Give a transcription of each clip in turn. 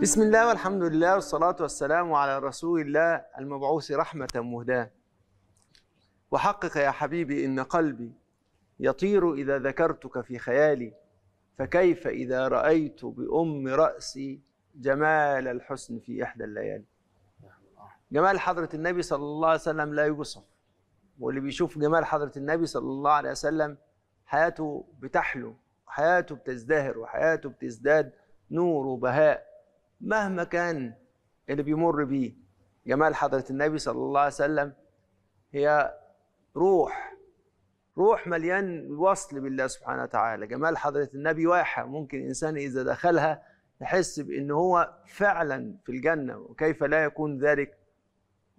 بسم الله والحمد لله والصلاة والسلام على رسول الله المبعوث رحمة مهداة وحقق يا حبيبي إن قلبي يطير إذا ذكرتك في خيالي فكيف إذا رأيت بأم رأسي جمال الحسن في إحدى الليالي جمال حضرة النبي صلى الله عليه وسلم لا يوصف واللي بيشوف جمال حضرة النبي صلى الله عليه وسلم حياته بتحلو حياته بتزدهر وحياته بتزداد نور وبهاء مهما كان اللي بيمر بيه جمال حضرة النبي صلى الله عليه وسلم هي روح روح مليان وصل بالله سبحانه وتعالى جمال حضرة النبي واحة ممكن إنسان إذا دخلها يحس بأن هو فعلا في الجنة وكيف لا يكون ذلك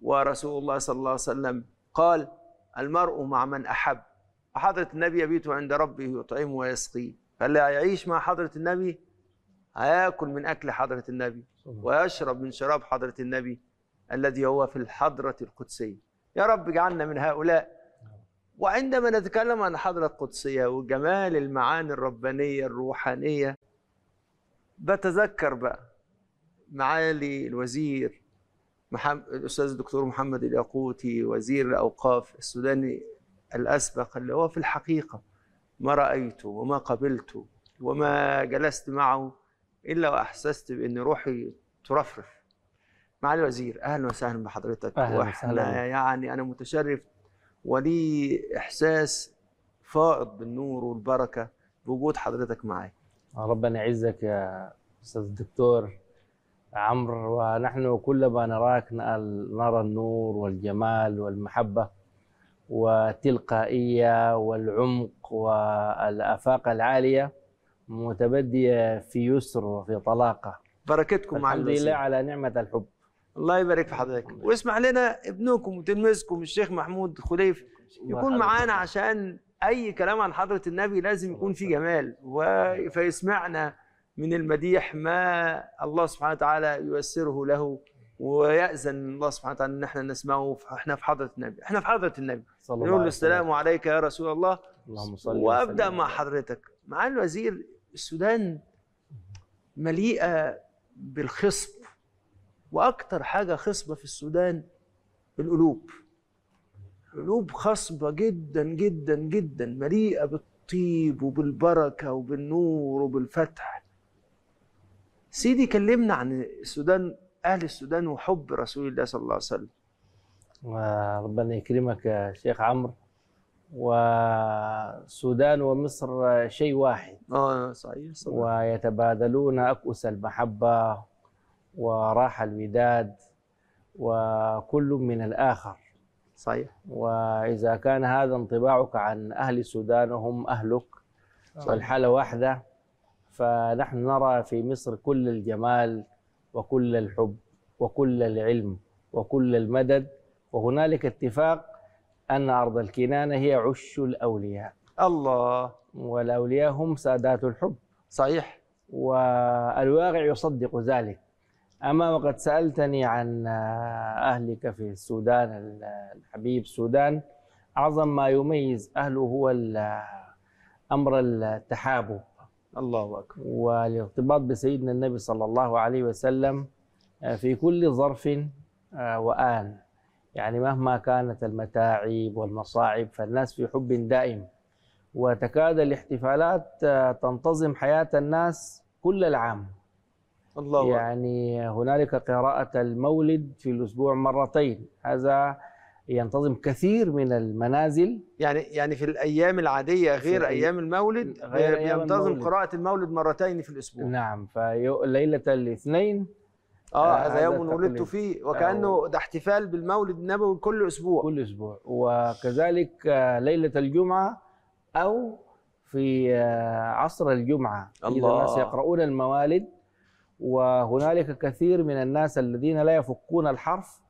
ورسول الله صلى الله عليه وسلم قال المرء مع من أحب حضرة النبي يبيت عند ربه يطعمه ويسقيه فاللي يعيش مع حضرة النبي هياكل من أكل حضرة النبي ويشرب من شراب حضرة النبي الذي هو في الحضرة القدسية يا رب اجعلنا من هؤلاء وعندما نتكلم عن الحضرة القدسية وجمال المعاني الربانية الروحانية بتذكر بقى معالي الوزير محمد الأستاذ الدكتور محمد الياقوتي وزير الأوقاف السوداني الأسبق اللي هو في الحقيقة ما رأيته وما قبلته وما جلست معه الا واحسست بان روحي ترفرف معالي الوزير اهلا وسهلا بحضرتك أهلا وسهلا. يعني انا متشرف ولي احساس فائض بالنور والبركه بوجود حضرتك معايا ربنا يعزك يا استاذ الدكتور عمرو ونحن كلما نراك نرى النور والجمال والمحبه والتلقائيه والعمق والافاق العاليه متبدية في يسر وفي طلاقة بركتكم مع الحمد لله على نعمة الحب الله يبارك في حضرتك واسمع لنا ابنكم وتلميذكم الشيخ محمود خليف يكون معانا عشان اي كلام عن حضره النبي لازم يكون فيه جمال و... فيسمعنا من المديح ما الله سبحانه وتعالى ييسره له ويأذن الله سبحانه وتعالى ان احنا نسمعه احنا في حضره النبي احنا في حضره النبي نقول السلام عليك يا رسول الله اللهم صل وابدا مع حضرتك مع الوزير السودان مليئه بالخصب واكتر حاجه خصبه في السودان القلوب قلوب خصبه جدا جدا جدا مليئه بالطيب وبالبركه وبالنور وبالفتح سيدي كلمنا عن السودان اهل السودان وحب رسول الله صلى الله عليه وسلم ربنا يكرمك يا شيخ عمرو والسودان ومصر شيء واحد اه صحيح صحيح ويتبادلون أكؤس المحبة وراح الوداد وكل من الآخر صحيح وإذا كان هذا انطباعك عن أهل السودان وهم أهلك صحيح. والحالة واحدة فنحن نرى في مصر كل الجمال وكل الحب وكل العلم وكل المدد وهنالك اتفاق أن أرض الكنانة هي عش الأولياء الله والأولياء هم سادات الحب صحيح والواقع يصدق ذلك أما وقد سألتني عن أهلك في السودان الحبيب السودان أعظم ما يميز أهله هو أمر التحابب الله أكبر والارتباط بسيدنا النبي صلى الله عليه وسلم في كل ظرف آه، وآن يعني مهما كانت المتاعب والمصاعب فالناس في حب دائم وتكاد الاحتفالات آه، تنتظم حياة الناس كل العام الله يعني هنالك قراءة المولد في الأسبوع مرتين هذا ينتظم كثير من المنازل يعني يعني في الايام العاديه غير ايام المولد غير ينتظم قراءه المولد مرتين في الاسبوع نعم فليله الاثنين آه،, اه هذا يوم ولدت فيه وكانه آه، ده احتفال بالمولد النبوي كل اسبوع كل اسبوع وكذلك آه، ليله الجمعه او في عصر الجمعه الله. الناس يقرؤون الموالد وهنالك كثير من الناس الذين لا يفكون الحرف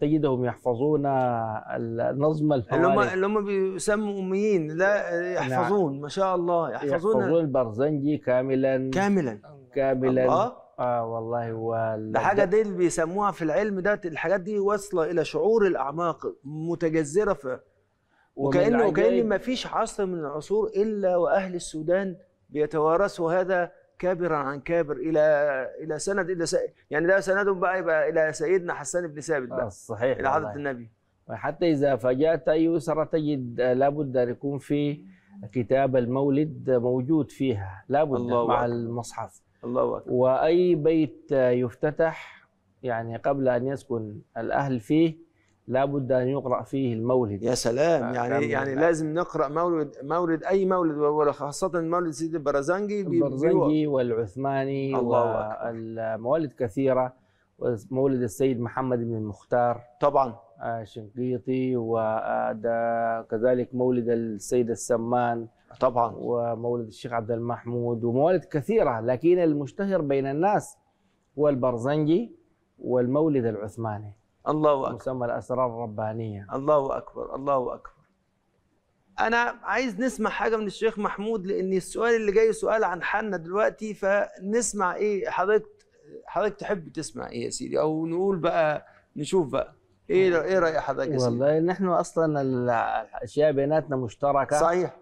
تجدهم يحفظون النظم الفوارق اللي هم اللي هم بيسموا اميين لا نعم. يحفظون ما شاء الله يحفظون يحفظون البرزنجي كاملا كاملا كاملا الله. اه والله وال... ده حاجه دي اللي بيسموها في العلم ده الحاجات دي واصله الى شعور الاعماق متجذره في وكانه وكأن ما فيش عصر من العصور الا واهل السودان بيتوارثوا هذا كابرا عن كابر الى الى سند الى س... يعني ده سندهم بقى يبقى الى سيدنا حسان بن ثابت بقى آه، صحيح الى حضره النبي حتى اذا فاجات اي اسره تجد آه، لابد ان يكون في كتاب المولد موجود فيها لابد مع أكبر. المصحف الله أكبر وأي بيت يفتتح يعني قبل أن يسكن الأهل فيه لابد ان يقرا فيه المولد يا سلام يعني يعني لا. لازم نقرا مولد مولد اي مولد وخاصه مولد سيدي البرزنجي البرزنجي والعثماني والموالد كثيره مولد السيد محمد بن المختار طبعا آه، شنقيطي وكذلك مولد السيد السمان طبعا ومولد الشيخ عبد المحمود وموالد كثيره لكن المشتهر بين الناس هو البرزنجي والمولد العثماني الله اكبر مسمى الاسرار الربانيه الله اكبر الله اكبر انا عايز نسمع حاجه من الشيخ محمود لان السؤال اللي جاي سؤال عن حنا دلوقتي فنسمع ايه حضرتك حضرتك تحب تسمع ايه يا سيدي او نقول بقى نشوف بقى ايه ايه راي حضرتك يا سيدي والله نحن اصلا الاشياء بيناتنا مشتركه صحيح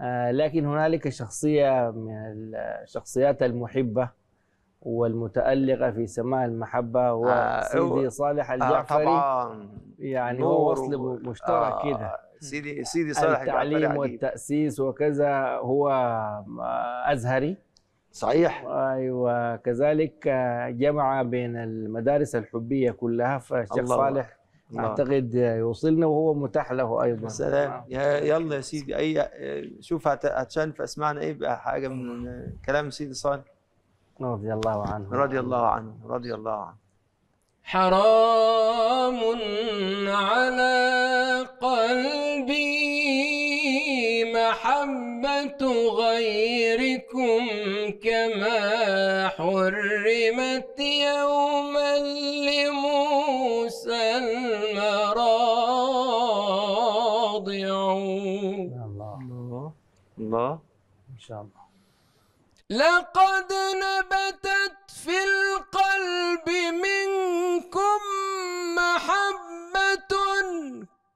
آه، لكن هنالك شخصية من الشخصيات المحبة والمتألقة في سماء المحبة هو آه سيدي صالح آه، الجعفري آه طبعا يعني هو وصل مشترك آه كده سيدي سيدي صالح التعليم والتأسيس وكذا هو آه، أزهري صحيح ايوه كذلك جمع بين المدارس الحبيه كلها فالشيخ صالح الله. نعم. اعتقد يوصلنا وهو متاح له ايضا سلام نعم. يلا يا سيدي اي شوف هتشنف اسمعنا ايه بقى حاجه من كلام سيدي صالح رضي الله عنه رضي الله عنه رضي الله عنه حرام على قلبي محبة غيركم كما حرمت يوما لم تضيعوا الله الله الله ان شاء الله لقد نبتت في القلب منكم محبة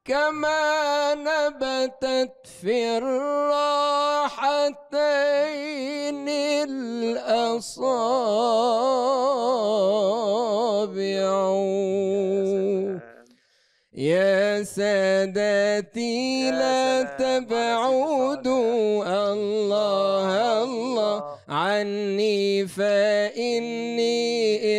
كما نبتت في الراحتين الأصابع يا ساداتي لا تبعدوا الله الله عني فإني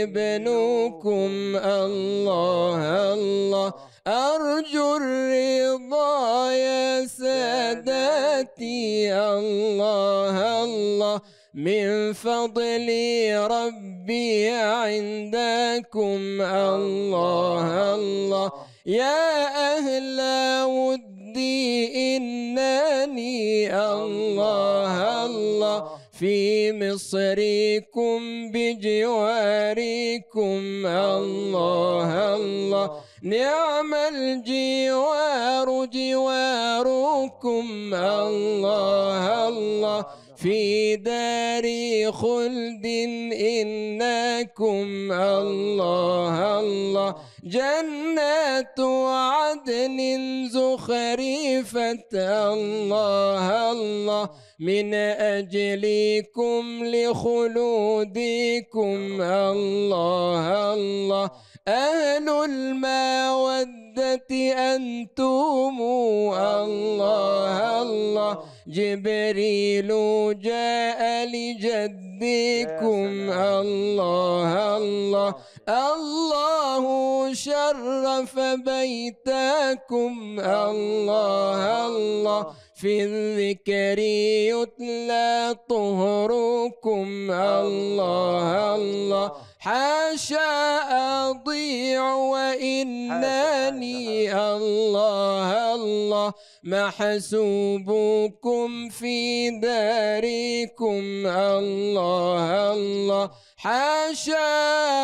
ابنكم الله الله أرجو الرضا يا سادتي الله الله من فضل ربي عندكم الله الله يا أهل ودي إنني الله الله في مصركم بجواركم الله الله نعم الجوار جواركم الله الله في دار خلد إنكم الله الله جنات عدن زخرفة الله الله من أجلكم لخلودكم الله الله أهل المودة أنتم الله الله جبريل جاء لجدكم الله الله الله شرف بيتكم الله الله في الذكر يتلى طهركم الله الله حاشا أضيع وإنني الله الله محسوبكم في داركم الله الله حاشا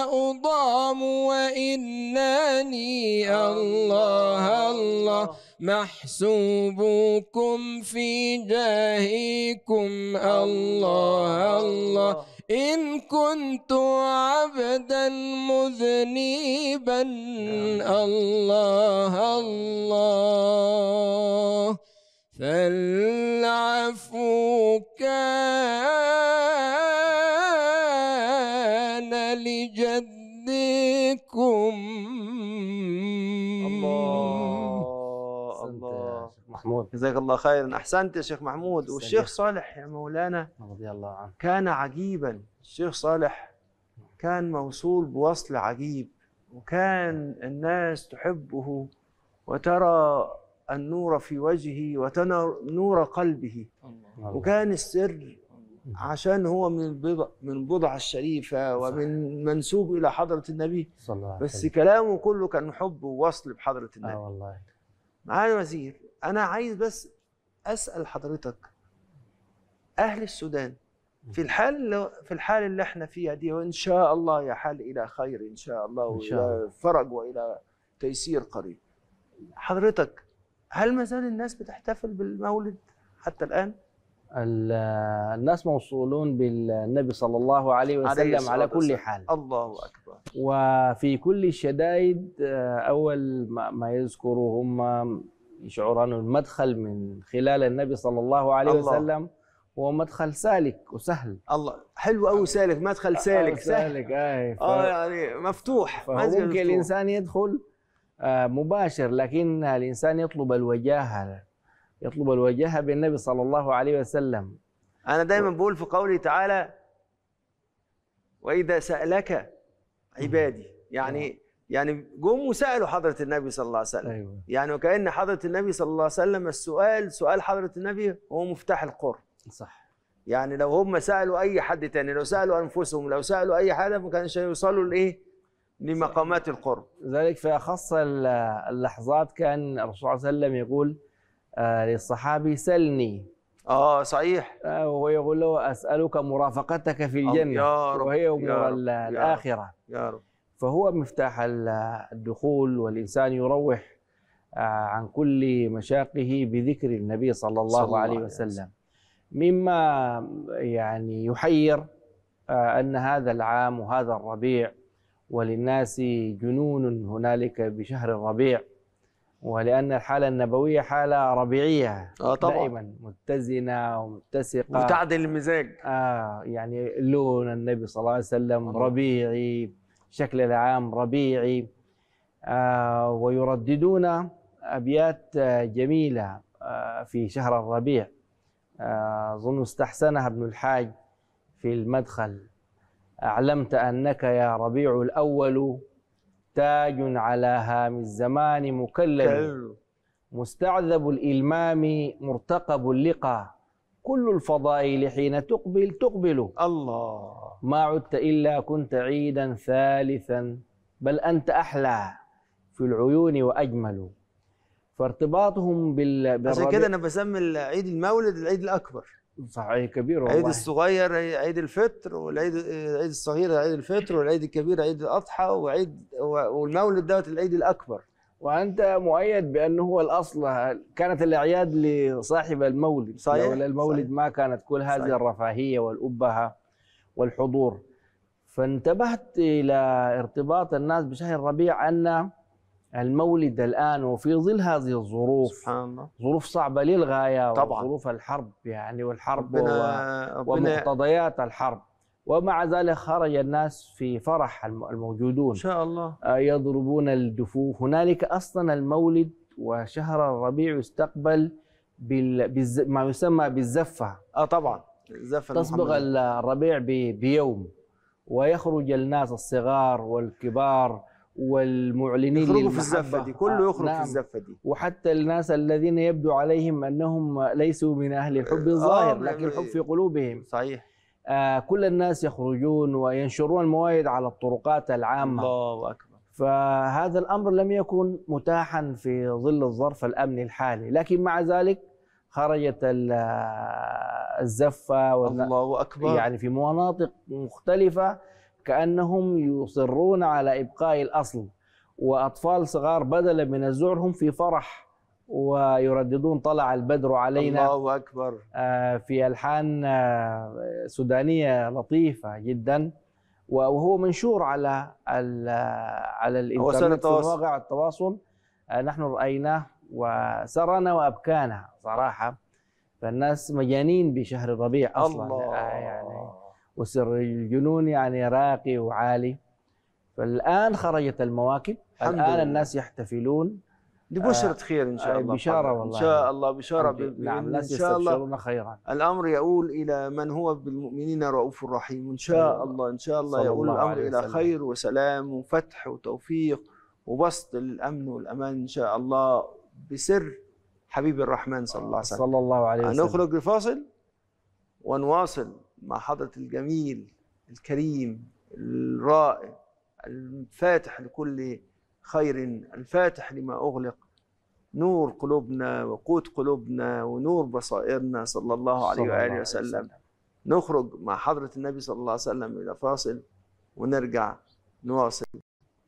أضام وإنني الله الله محسوبكم في جاهكم الله الله إن كنت عبدا مذنبا نعم. الله الله فالعفو كان لجدكم محمود جزاك الله خيرا احسنت يا شيخ محمود والشيخ صالح يا مولانا رضي الله عنه كان عجيبا الشيخ صالح كان موصول بوصل عجيب وكان الناس تحبه وترى النور في وجهه وترى نور قلبه الله. وكان السر عشان هو من بضع من بضع الشريفة ومن منسوب إلى حضرة النبي صلى الله عليه وسلم بس كلامه كله كان حب ووصل بحضرة آه النبي آه والله معانا وزير انا عايز بس اسال حضرتك اهل السودان في الحال في الحال اللي احنا فيها دي وان شاء الله يا حال الى خير ان شاء الله والى فرج والى تيسير قريب حضرتك هل ما زال الناس بتحتفل بالمولد حتى الان الناس موصولون بالنبي صلى الله عليه وسلم على كل حال الله اكبر وفي كل الشدائد آه، اول ما يذكروا هم يشعر أن المدخل من خلال النبي صلى الله عليه الله. وسلم هو مدخل سالك وسهل الله حلو قوي آه. سالك مدخل آه، سالك آه، سهل سالك آه, ف... اه يعني مفتوح فممكن مفتوح. الانسان يدخل آه مباشر لكن الانسان يطلب الوجاهه يطلب الوجاهه بالنبي صلى الله عليه وسلم انا دايما بقول في قوله تعالى واذا سالك عبادي يعني يعني جم وسالوا حضره النبي صلى الله عليه وسلم أيوة. يعني وكان حضره النبي صلى الله عليه وسلم السؤال سؤال حضره النبي هو مفتاح القرب صح يعني لو هم سالوا اي حد تاني لو سالوا انفسهم لو سالوا اي حد ما كانش هيوصلوا لايه لمقامات القرب ذلك في اخص اللحظات كان الرسول صلى الله عليه وسلم يقول آه، للصحابي سلني اه صحيح آه، وهو يقول له اسالك مرافقتك في الجنه يا رب وهي امور الاخره يا رب فهو مفتاح الدخول والإنسان يروح آه، عن كل مشاقه بذكر النبي صلى الله, صلى الله عليه وسلم مما يعني يحير آه، أن هذا العام وهذا الربيع وللناس جنون هنالك بشهر الربيع ولأن الحالة النبوية حالة ربيعية آه طبعا. دائما متزنة ومتسقة وتعدل المزاج آه يعني لون النبي صلى الله عليه وسلم ربيعي شكل العام ربيعي آه، ويرددون أبيات آه، جميلة آه، في شهر الربيع أظن استحسنها ابن الحاج في المدخل أعلمت أنك يا ربيع الأول تاج على هام الزمان مكلل مستعذب الإلمام مرتقب اللقاء كل الفضائل حين تقبل تقبل الله ما عدت إلا كنت عيدا ثالثا بل أنت أحلى في العيون وأجمل فارتباطهم بال عشان كده أنا بسمي عيد المولد العيد الأكبر صح عيد كبير والله عيد الصغير عيد الفطر والعيد العيد الصغير عيد الفطر والعيد الكبير عيد الأضحى وعيد والمولد دوت العيد الأكبر وانت مؤيد بانه هو الاصل كانت الاعياد لصاحب المولد صحيح لولا المولد صحيح ما كانت كل هذه صحيح الرفاهيه والابهه والحضور فانتبهت إلى ارتباط الناس بشهر ربيع أن المولد الآن وفي ظل هذه الظروف سبحان الله. ظروف صعبة للغاية طبعا ظروف الحرب يعني والحرب ربنا و... ومقتضيات الحرب ومع ذلك خرج الناس في فرح الموجودون إن شاء الله آه، يضربون الدفوف هنالك أصلا المولد وشهر الربيع يستقبل بال... بالز... ما يسمى بالزفة آه طبعا تصبغ الربيع بيوم ويخرج الناس الصغار والكبار والمعلنين يخرجوا في الزفة دي كله يخرج نعم. في الزفة دي وحتى الناس الذين يبدو عليهم أنهم ليسوا من أهل الحب آه، الظاهر آه لكن يعني الحب في قلوبهم صحيح آه كل الناس يخرجون وينشرون الموائد على الطرقات العامة الله أكبر فهذا الأمر لم يكن متاحا في ظل الظرف الأمني الحالي لكن مع ذلك خرجت الزفه الله اكبر يعني في مناطق مختلفه كانهم يصرون على ابقاء الاصل واطفال صغار بدلا من الزعر هم في فرح ويرددون طلع البدر علينا الله اكبر آه، في الحان آه، سودانيه لطيفه جدا وهو منشور على على الانترنت في التواصل مواقع التواصل آه، نحن رايناه وسرنا وابكانا صراحه فالناس مجانين بشهر الربيع اصلا الله يعني وسر الجنون يعني راقي وعالي فالان خرجت المواكب الان لله. الناس يحتفلون لبشرة خير إن شاء آه، الله بشارة والله إن شاء الله بشارة نعم الناس إن شاء الله خيرا الأمر يؤول إلى من هو بالمؤمنين رؤوف رحيم إن شاء الله إن شاء الله يؤول الأمر إلى خير وسلام وفتح وتوفيق وبسط الأمن والأمان إن شاء الله بسر حبيب الرحمن صلى الله عليه وسلم صلى الله عليه وسلم هنخرج لفاصل ونواصل مع حضرة الجميل الكريم الرائع الفاتح لكل خير الفاتح لما أغلق نور قلوبنا وقوت قلوبنا ونور بصائرنا صلى الله عليه وآله وسلم. وسلم نخرج مع حضرة النبي صلى الله عليه وسلم إلى فاصل ونرجع نواصل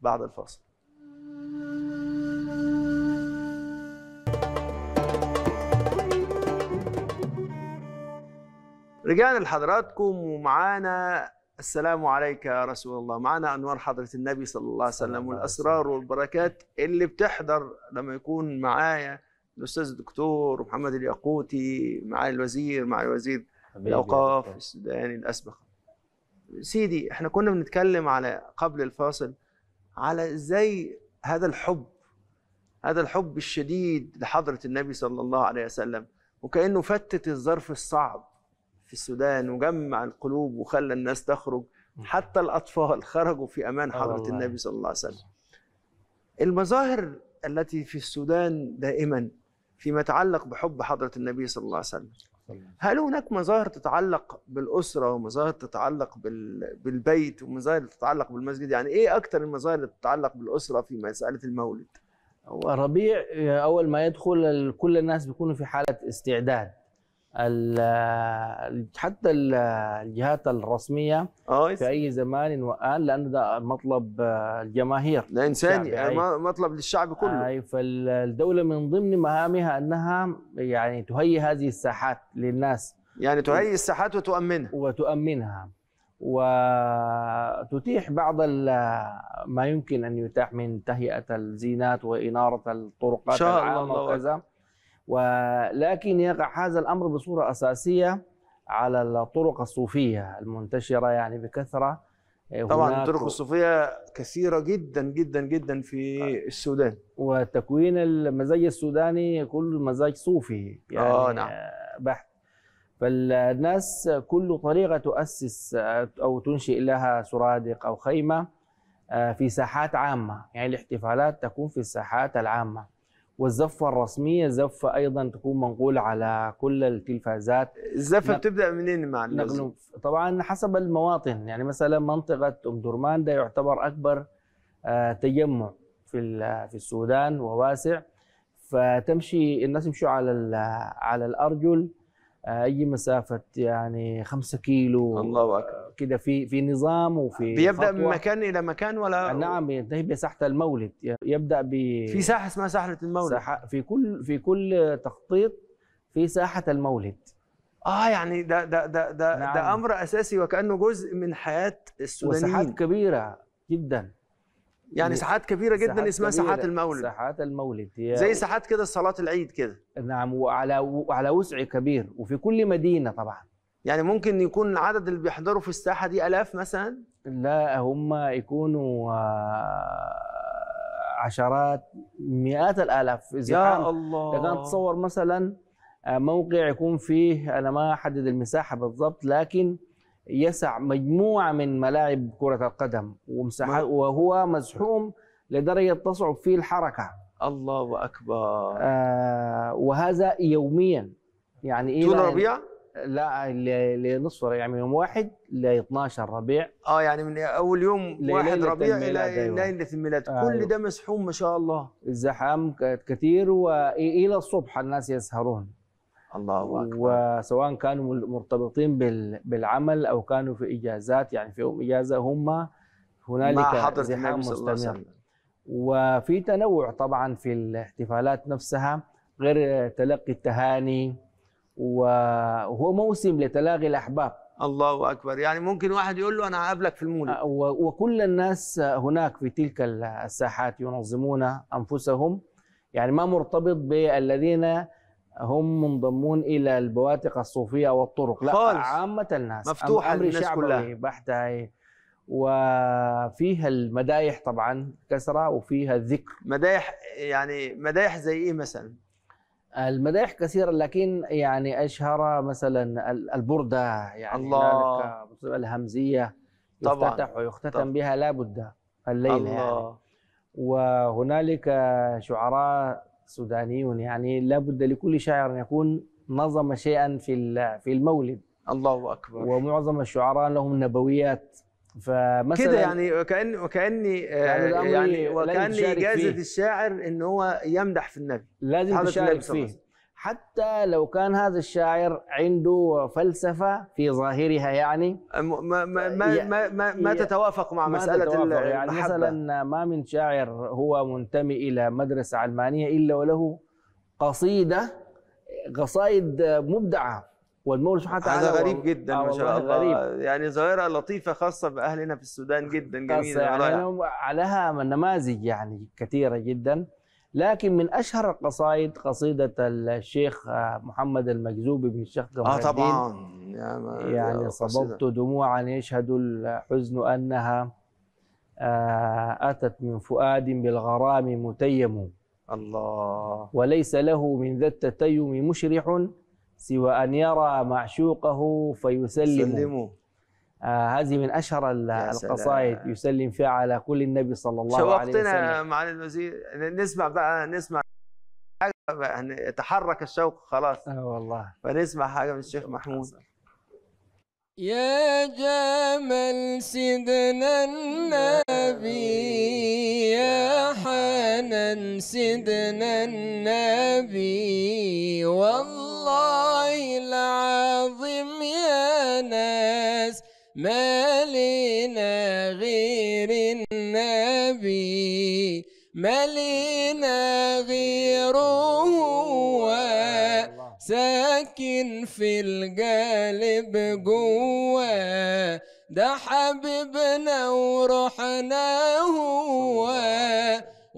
بعد الفاصل رجعنا لحضراتكم ومعانا السلام عليك يا رسول الله معانا انوار حضره النبي صلى الله عليه وسلم والاسرار والبركات اللي بتحضر لما يكون معايا الاستاذ الدكتور محمد الياقوتي مع الوزير مع الوزير الاوقاف السوداني الاسبق سيدي احنا كنا بنتكلم على قبل الفاصل على ازاي هذا الحب هذا الحب الشديد لحضره النبي صلى الله عليه وسلم وكانه فتت الظرف الصعب في السودان وجمع القلوب وخلى الناس تخرج حتى الأطفال خرجوا في أمان آه، حضرة النبي صلى الله عليه وسلم المظاهر التي في السودان دائما فيما يتعلق بحب حضرة النبي صلى الله عليه وسلم هل هناك مظاهر تتعلق بالأسرة ومظاهر تتعلق بالبيت ومظاهر تتعلق بالمسجد يعني إيه اكثر المظاهر اللي تتعلق بالأسرة في مسألة المولد؟ ربيع أول ما يدخل كل الناس بيكونوا في حالة استعداد حتى الجهات الرسميه آه، في اي زمان وان لانه ده مطلب آه، الجماهير الانساني انساني يعني مطلب للشعب كله اي فالدوله من ضمن مهامها انها يعني تهيئ هذه الساحات للناس يعني تهيئ الساحات وتؤمنها وتؤمنها وتتيح بعض ما يمكن ان يتاح من تهيئه الزينات واناره الطرقات العامه وكذا ولكن يقع هذا الأمر بصورة أساسية على الطرق الصوفية المنتشرة يعني بكثرة إيه، طبعا الطرق الصوفية كثيرة جدا جدا جدا في السودان وتكوين المزاج السوداني كل مزاج صوفي يعني آه نعم. آه، بحت فالناس كل طريقة تؤسس آه، أو تنشئ لها سرادق أو خيمة آه، في ساحات عامة يعني الاحتفالات تكون في الساحات العامة والزفه الرسميه زفه ايضا تكون منقوله على كل التلفازات الزفه نق... بتبدا منين مع نقل... طبعا حسب المواطن يعني مثلا منطقه ام درمان ده يعتبر اكبر آه، تجمع في في السودان وواسع فتمشي الناس يمشوا على على الارجل آه، اي مسافه يعني 5 كيلو الله اكبر كده في في نظام وفي بيبدا خطوة. من مكان الى مكان ولا نعم ينتهي بساحه المولد يبدا ب في ساحه اسمها ساحه المولد ساحة في كل في كل تخطيط في ساحه المولد اه يعني ده ده ده ده, نعم. ده امر اساسي وكانه جزء من حياه السودانيين وساحات كبيره جدا يعني ساحات كبيره جدا ساحات اسمها كبيرة. ساحات المولد ساحات المولد هي زي ساحات كده صلاه العيد كده نعم وعلى وعلى وسع كبير وفي كل مدينه طبعا يعني ممكن يكون العدد اللي بيحضروا في الساحه دي الاف مثلا لا هم يكونوا آه، عشرات مئات الالاف اذا يا الله اذا تصور مثلا آه، موقع يكون فيه انا ما احدد المساحه بالضبط لكن يسع مجموعه من ملاعب كره القدم ومساحات وهو مزحوم لدرجه تصعب فيه الحركه الله اكبر آه وهذا يوميا يعني إيه طول الربيع لا لنصف يعني يوم واحد ل 12 ربيع اه يعني من اول يوم واحد ربيع الى أيوة. ليله الميلاد آه كل أيوة. ده مسحوم ما شاء الله الزحام كثير والى الصبح الناس يسهرون الله اكبر وسواء كانوا مرتبطين بالعمل او كانوا في اجازات يعني في يوم اجازه هم هنالك زحام مستمر وفي تنوع طبعا في الاحتفالات نفسها غير تلقي التهاني وهو موسم لتلاغي الأحباب الله أكبر يعني ممكن واحد يقول له أنا هقابلك في المولد أه، وكل الناس هناك في تلك الساحات ينظمون أنفسهم يعني ما مرتبط بالذين هم منضمون الى البواتق الصوفيه والطرق لا خالص. عامه الناس مفتوحه للناس كلها بحته وفيها المدايح طبعا كثره وفيها الذكر مدايح يعني مدايح زي ايه مثلا المدايح كثيرة لكن يعني أشهر مثلا البردة يعني الله هنالك الهمزية طبعا يفتتح ويختتم بها لابد الليلة يعني. الله يعني وهنالك شعراء سودانيون يعني لابد لكل شاعر أن يكون نظم شيئا في في المولد الله أكبر ومعظم الشعراء لهم نبويات فمثلا كده يعني وكان وكاني آه، يعني, يعني وكاني اجازه الشاعر ان هو يمدح في النبي لازم تشارك فيه حتى لو كان هذا الشاعر عنده فلسفه في ظاهرها يعني ما ما ما آه، ما, ما, ما تتوافق مع ما مساله تتوافق يعني المحبة. مثلا ما من شاعر هو منتمي الى مدرسه علمانيه الا وله قصيده قصائد مبدعه والمولى سبحانه وتعالى هذا غريب جدا آه، ما شاء الله غريب. يعني ظاهره لطيفه خاصه باهلنا في السودان جدا جميله يعني عليها نماذج يعني كثيره جدا لكن من اشهر القصائد قصيده الشيخ آه، محمد المجذوب بن الشيخ قمر اه طبعا يعني, يعني صببت دموعا يشهد الحزن انها آه، اتت من فؤاد بالغرام متيم الله وليس له من ذا التتيم مشرح سوى أن يرى معشوقه فيسلم آه هذه من اشهر القصائد يسلم فيها على كل النبي صلى الله عليه وسلم شوقتنا معالي الوزير نسمع بقى نسمع تحرك الشوق خلاص اه والله فنسمع حاجه من الشيخ محمود يا جمال سيدنا النبي يا حنان سيدنا النبي والله الله العظيم يا ناس ما لنا غير النبي ما لنا غيره ساكن في القلب جواه ده حبيبنا وروحنا هو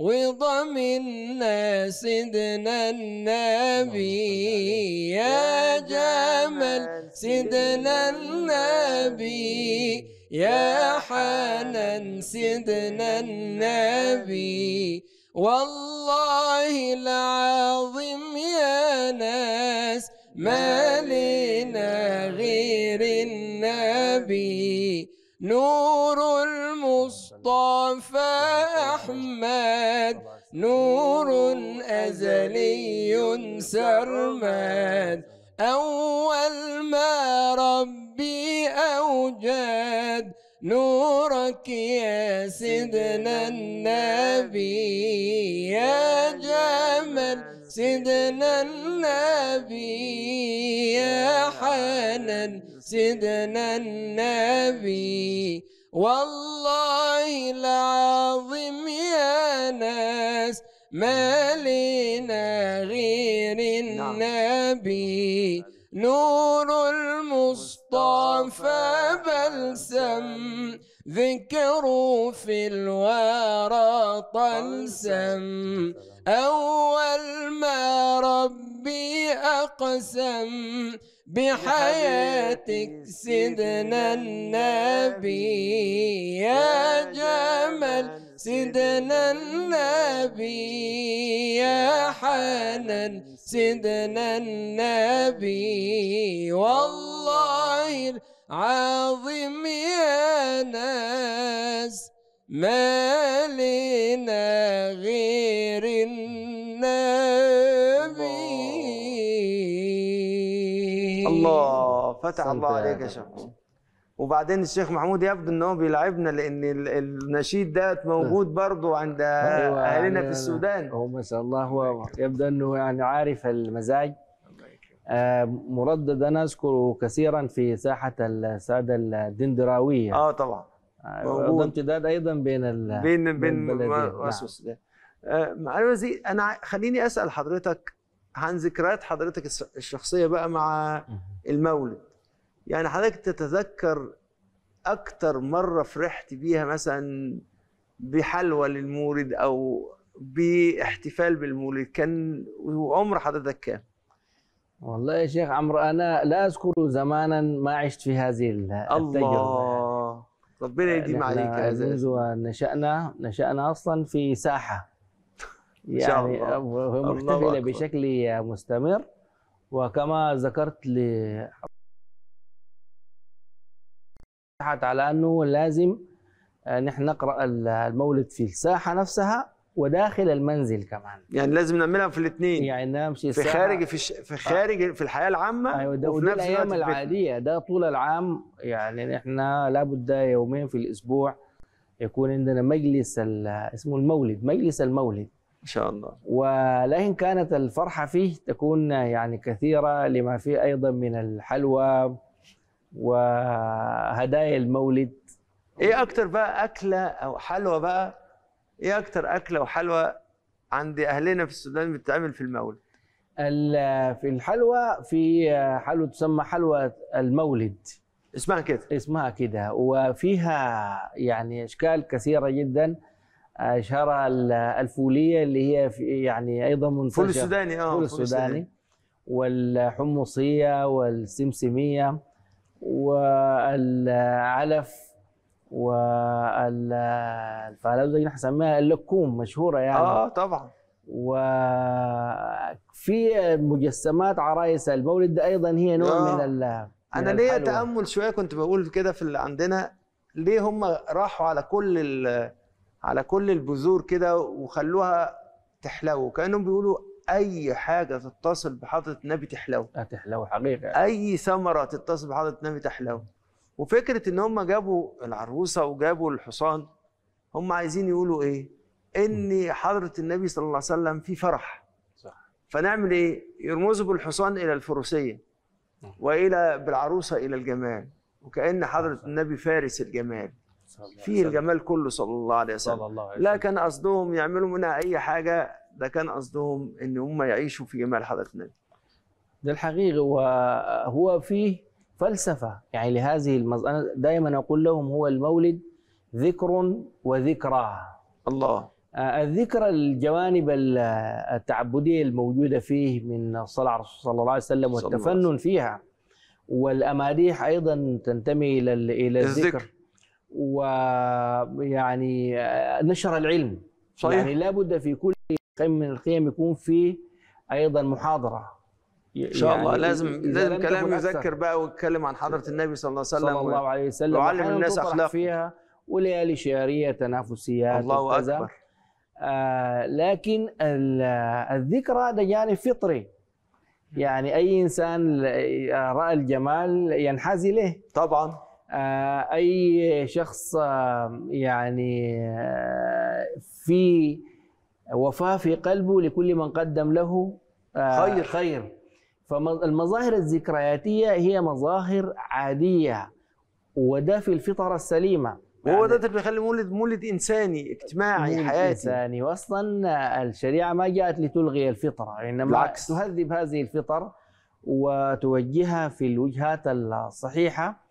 وضمنا سيدنا النبي يا جمل سيدنا النبي يا حنان سيدنا النبي والله العظيم يا ناس ما لنا غير النبي نور طاف أحمد نور أزلي سرمد أول ما ربي أوجد نورك يا سيدنا النبي يا جمال سيدنا النبي يا حنان سيدنا النبي والله العظيم يا ناس ما نعم. لنا غير نعم. النبي نعم. نور المصطفى بلسم ذكروا في الورى طلسم أول ما ربي أقسم بحياتك سيدنا النبي يا جمال سيدنا النبي يا حنان سيدنا النبي والله العظيم يا ناس ما لنا غير النبي فتح الله عليك يا شيخ وبعدين الشيخ محمود يبدو ان هو بيلعبنا لان النشيد ده موجود نعم. برضه عند أيوة، اهلنا يعني في السودان هو ما شاء الله هو يبدو انه يعني عارف المزاج آه، مردد انا اذكره كثيرا في ساحه الساده الدندراويه اه طبعا آه، موجود امتداد ايضا بين ال بين بين مصر نعم. آه، معالي الوزير انا خليني اسال حضرتك عن ذكريات حضرتك الشخصيه بقى مع المولد يعني حضرتك تتذكر أكتر مرة فرحت بيها مثلا بحلوى للمولد أو باحتفال بالمولد كان وعمر حضرتك كام؟ والله يا شيخ عمرو أنا لا أذكر زمانا ما عشت في هذه التجربة الله ربنا يديم عليك يا منذ نشأنا نشأنا أصلا في ساحة يعني محتفلة بشكل مستمر وكما ذكرت ل تحت على أنه لازم آه، نحن نقرأ المولد في الساحة نفسها وداخل المنزل كمان يعني لازم نعملها في الاثنين يعني نمشي في خارج في ش... في آه. خارج في الحياه العامه ايوه ده وفي نفس الايام العاديه ده طول العام يعني نحن لابد يومين في الاسبوع يكون عندنا مجلس اسمه المولد مجلس المولد ان شاء الله ولكن كانت الفرحه فيه تكون يعني كثيره لما فيه ايضا من الحلوى وهدايا المولد ايه اكتر بقى اكله او حلوى بقى ايه اكتر اكله وحلوى عند اهلنا في السودان بتتعمل في المولد في الحلوى في حلوى تسمى حلوى المولد اسمها كده اسمها كده وفيها يعني اشكال كثيره جدا اشهرها الفوليه اللي هي في يعني ايضا من فول السوداني اه فول السوداني والحمصيه والسمسميه والعلف والفعالات دي هنسميها اللكوم مشهوره يعني اه طبعا وفي مجسمات عرايس المولد ده ايضا هي نوع آه. من ال انا ليا تامل شويه كنت بقول كده في اللي عندنا ليه هم راحوا على كل على كل البذور كده وخلوها تحلو كانهم بيقولوا اي حاجه تتصل بحضره النبي تحلو هتحلو حقيقه اي ثمره تتصل بحضره النبي تحلو وفكره ان هم جابوا العروسه وجابوا الحصان هم عايزين يقولوا ايه ان حضره النبي صلى الله عليه وسلم في فرح صح فنعمل ايه يرمزوا بالحصان الى الفروسيه والى بالعروسه الى الجمال وكان حضره النبي فارس الجمال فيه الجمال كله صلى الله عليه وسلم لكن قصدهم يعملوا منها اي حاجه ده كان قصدهم ان هم يعيشوا في جميع حالاتنا ده الحقيقي وهو فيه فلسفه يعني لهذه المز... انا دائما اقول لهم هو المولد ذكر وذكرى الله آه، الذكرى الجوانب التعبديه الموجوده فيه من صلاه الرسول صلى الله عليه وسلم والتفنن فيها والاماديح ايضا تنتمي الى الى الذكر, الذكر. ويعني آه، نشر العلم صحيح. يعني لابد في كل القيم من القيم يكون فيه ايضا محاضره ان شاء يعني الله لازم لازم كلام يذكر بقى ويتكلم عن حضره النبي صلى الله عليه وسلم صلى الله عليه وسلم وعلم الناس اخلاق فيها وليالي شعريه تنافسيات الله اكبر آه لكن الذكرى ده جانب فطري يعني اي انسان راى الجمال ينحاز له طبعا آه اي شخص آه، يعني آه، في وفاة في قلبه لكل من قدم له آه، خير خير فالمظاهر الذكرياتية هي مظاهر عادية وده في الفطرة السليمة يعني هو ده اللي بيخلي مولد مولد انساني اجتماعي مولد حياتي انساني واصلا الشريعه ما جاءت لتلغي الفطره انما بالعكس. تهذب هذه الفطر وتوجهها في الوجهات الصحيحه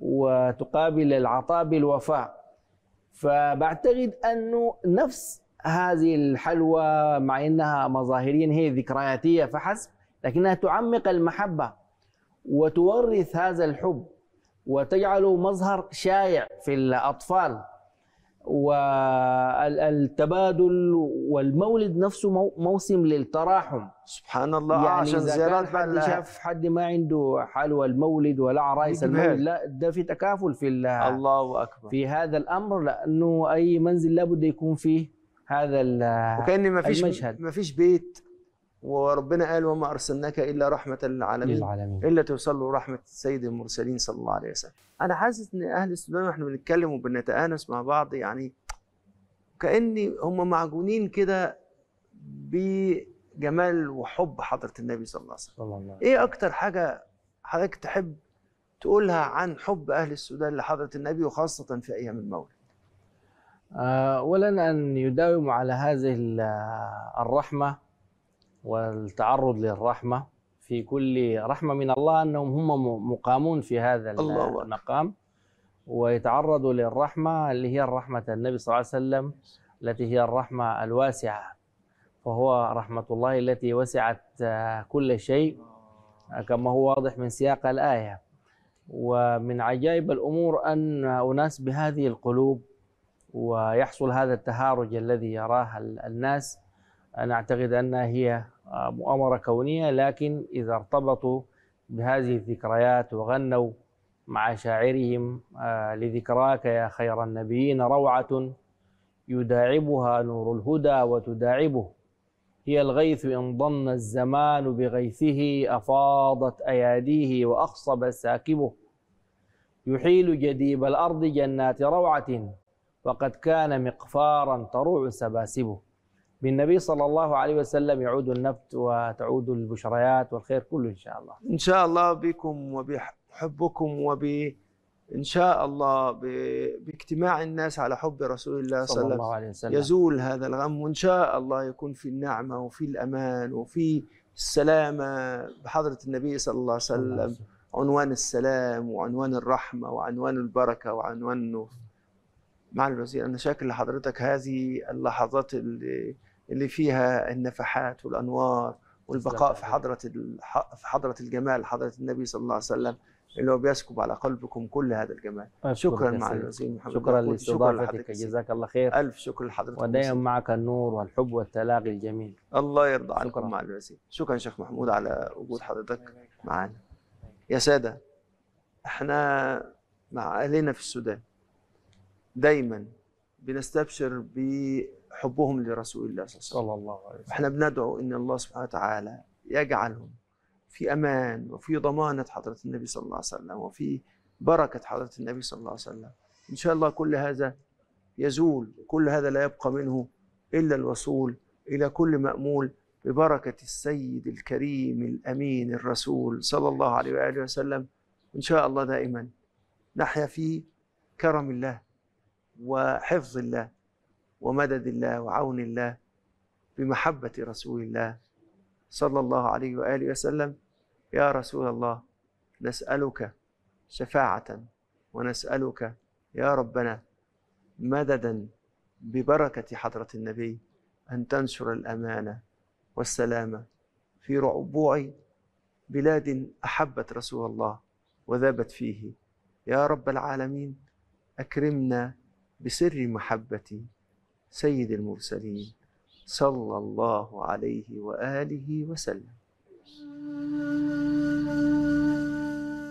وتقابل العطاء بالوفاء فبعتقد انه نفس هذه الحلوى مع انها مظاهريا هي ذكرياتيه فحسب لكنها تعمق المحبه وتورث هذا الحب وتجعله مظهر شائع في الاطفال والتبادل والمولد نفسه موسم للتراحم سبحان الله يعني عشان زيارات حد شاف حد ما عنده حلوى المولد ولا عرايس المولد لا ده في تكافل في الله اكبر في هذا الامر لانه اي منزل لابد يكون فيه هذا وكأن ما فيش المشهد ما فيش بيت وربنا قال وما ارسلناك الا رحمه للعالمين, للعالمين. الا توصل له رحمه سيد المرسلين صلى الله عليه وسلم انا حاسس ان اهل السودان واحنا بنتكلم وبنتانس مع بعض يعني كاني هم معجونين كده بجمال وحب حضره النبي صلى الله عليه وسلم الله ايه اكتر حاجه حضرتك تحب تقولها عن حب اهل السودان لحضره النبي وخاصه في ايام المولد آه، أولا أن يداوموا على هذه الرحمة والتعرض للرحمة في كل رحمة من الله أنهم هم مقامون في هذا الله المقام ويتعرضوا للرحمة اللي هي الرحمة النبي صلى الله عليه وسلم التي هي الرحمة الواسعة فهو رحمة الله التي وسعت آه، كل شيء آه، كما هو واضح من سياق الآية ومن عجائب الأمور أن أناس بهذه القلوب ويحصل هذا التهارج الذي يراه الناس أنا أعتقد أنها هي آه، مؤامرة كونية لكن إذا ارتبطوا بهذه الذكريات وغنوا مع شاعرهم آه، لذكراك يا خير النبيين روعة يداعبها نور الهدى وتداعبه هي الغيث إن ضن الزمان بغيثه أفاضت أياديه وأخصب ساكبه يحيل جديب الأرض جنات روعة وقد كان مقفارا تروع سباسبه بالنبي صلى الله عليه وسلم يعود النبت وتعود البشريات والخير كله إن شاء الله إن شاء الله بكم وبحبكم وب إن شاء الله ب... باجتماع الناس على حب رسول الله صلى, صلى الله عليه وسلم يزول هذا الغم وإن شاء الله يكون في النعمة وفي الأمان وفي السلامة بحضرة النبي صلى الله عليه وسلم عنوان السلام وعنوان الرحمة وعنوان البركة وعنوان النور مع الوزير أنا شاكر لحضرتك هذه اللحظات اللي, اللي فيها النفحات والأنوار والبقاء في حضرة في حضرة الجمال حضرة النبي صلى الله عليه وسلم اللي هو بيسكب على قلبكم كل هذا الجمال شكرا مع الوزير محمد شكرا لاستضافتك جزاك الله خير ألف شكر لحضرتك ودائما معك النور والحب والتلاقي الجميل الله يرضى عنكم شكرا. مع الوزير شكرا شيخ محمود على وجود حضرتك معنا يا سادة احنا مع أهلنا في السودان دايما بنستبشر بحبهم لرسول الله صلى الله عليه وسلم الله عليه وسلم احنا بندعو ان الله سبحانه وتعالى يجعلهم في امان وفي ضمانه حضره النبي صلى الله عليه وسلم وفي بركه حضره النبي صلى الله عليه وسلم ان شاء الله كل هذا يزول كل هذا لا يبقى منه الا الوصول الى كل مامول ببركه السيد الكريم الامين الرسول صلى الله عليه واله وسلم ان شاء الله دائما نحيا في كرم الله وحفظ الله ومدد الله وعون الله بمحبة رسول الله صلى الله عليه وآله وسلم يا رسول الله نسألك شفاعة ونسألك يا ربنا مددا ببركة حضرة النبي أن تنشر الأمانة والسلامة في ربوع بلاد أحبت رسول الله وذابت فيه يا رب العالمين أكرمنا بسر محبة سيد المرسلين صلى الله عليه وآله وسلم